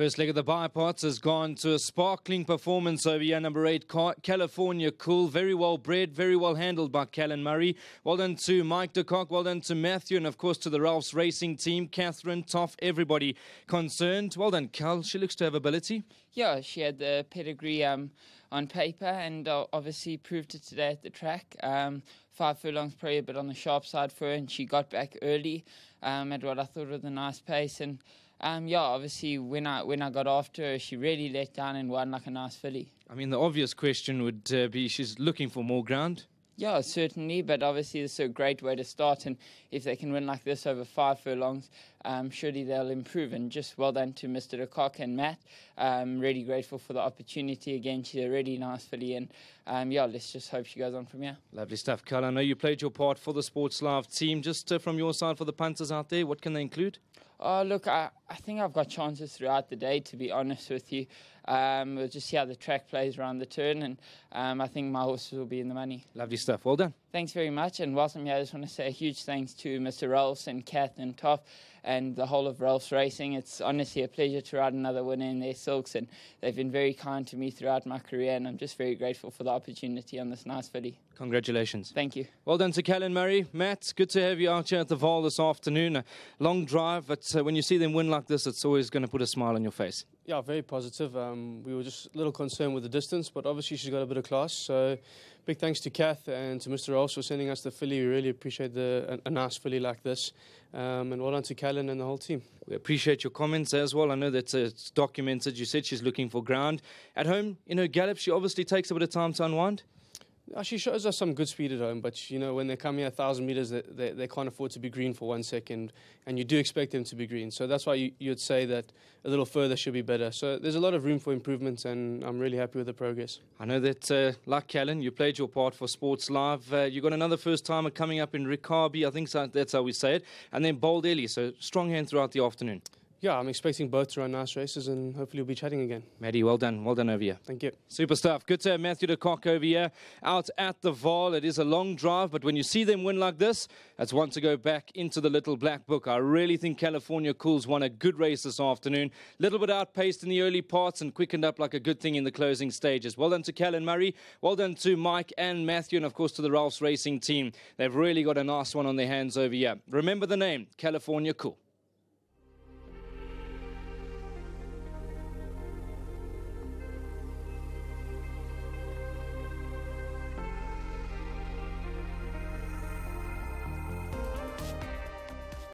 First leg of the bipods has gone to a sparkling performance over here. Number eight, California Cool. Very well bred, very well handled by Callan Murray. Well done to Mike DeCock. Well done to Matthew. And of course to the Ralphs Racing team, Catherine, Toff, everybody concerned. Well done, Cal. She looks to have ability. Yeah, she had the pedigree um, on paper and uh, obviously proved it today at the track. Um, five furlongs probably a bit on the sharp side for her, and she got back early um, at what I thought was a nice pace. And um, yeah, obviously when I when I got after her, she really let down and won like a nice filly. I mean, the obvious question would uh, be she's looking for more ground. Yeah, certainly, but obviously this is a great way to start, and if they can win like this over five furlongs, um, surely they'll improve. And just well done to Mr. Lecoq and Matt. Um, really grateful for the opportunity again. She's a really nice filly, and um, yeah, let's just hope she goes on from here. Lovely stuff, Carl. I know you played your part for the Sports Live team. Just uh, from your side for the punters out there, what can they include? Oh, look, I, I think I've got chances throughout the day, to be honest with you. Um, we'll just see how the track plays around the turn, and um, I think my horses will be in the money. Lovely stuff. Well done. Thanks very much. And whilst I'm here, I just want to say a huge thanks to Mr. Rolfs and Kath and Toff and the whole of Rolfs Racing. It's honestly a pleasure to ride another winner in their silks, and they've been very kind to me throughout my career, and I'm just very grateful for the opportunity on this nice filly. Congratulations. Thank you. Well done to Callan Murray. Matt, good to have you out here at the Val this afternoon. A long drive, but uh, when you see them win like like this, it's always going to put a smile on your face. Yeah, very positive. Um, we were just a little concerned with the distance, but obviously she's got a bit of class. So big thanks to Kath and to Mr. Rolfs for sending us the filly. We really appreciate the, a, a nice filly like this. Um, and well done to Callan and the whole team. We appreciate your comments as well. I know that's uh, documented. You said she's looking for ground. At home, in her gallop, she obviously takes a bit of time to unwind she shows us some good speed at home, but you know when they come here a thousand meters, they, they, they, can't afford to be green for one second, and you do expect them to be green. So that's why you, you'd say that a little further should be better. So there's a lot of room for improvements, and I'm really happy with the progress. I know that, uh, like Callan, you played your part for Sports Live. Uh, you got another first timer coming up in Rikabi, I think that's how we say it, and then Bold Ellie. So strong hand throughout the afternoon yeah, I'm expecting both to run nice races and hopefully we'll be chatting again. Maddie, well done. Well done over here. Thank you. Super stuff. Good to have Matthew de Kock over here out at the Vol. It is a long drive, but when you see them win like this, that's one to go back into the little black book. I really think California Cools won a good race this afternoon. Little bit outpaced in the early parts and quickened up like a good thing in the closing stages. Well done to Callan Murray. Well done to Mike and Matthew and, of course, to the Ralphs Racing team. They've really got a nice one on their hands over here. Remember the name, California Cool.